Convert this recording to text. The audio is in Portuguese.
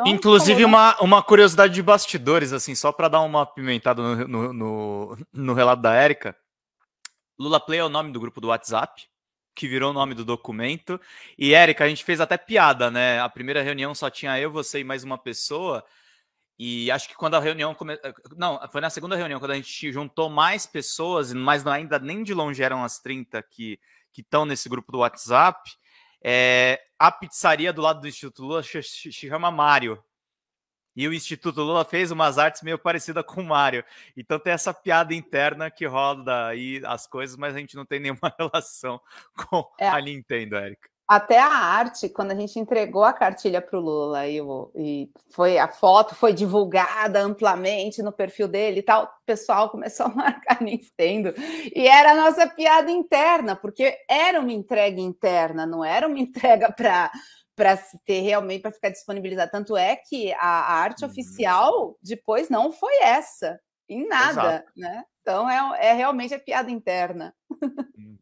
Então, Inclusive, né? uma, uma curiosidade de bastidores, assim, só para dar uma pimentada no, no, no, no relato da Érica. Lula Play é o nome do grupo do WhatsApp, que virou o nome do documento. E, Érica, a gente fez até piada, né? A primeira reunião só tinha eu, você e mais uma pessoa. E acho que quando a reunião começou. Eh, não, foi na segunda reunião, quando a gente juntou mais pessoas, mas ainda nem de longe eram as 30 que estão nesse grupo do WhatsApp. É, a pizzaria do lado do Instituto Lula se chama Mário. E o Instituto Lula fez umas artes meio parecidas com o Mário. Então tem essa piada interna que roda aí as coisas, mas a gente não tem nenhuma relação com é. a Nintendo, Érica até a arte, quando a gente entregou a cartilha para o Lula e, o, e foi a foto foi divulgada amplamente no perfil dele e tal, o pessoal começou a marcar Nintendo. E era a nossa piada interna, porque era uma entrega interna, não era uma entrega para para ter realmente para ficar disponibilizada. Tanto é que a, arte uhum. oficial depois não foi essa, em nada, né? Então é, é realmente a piada interna. Uhum.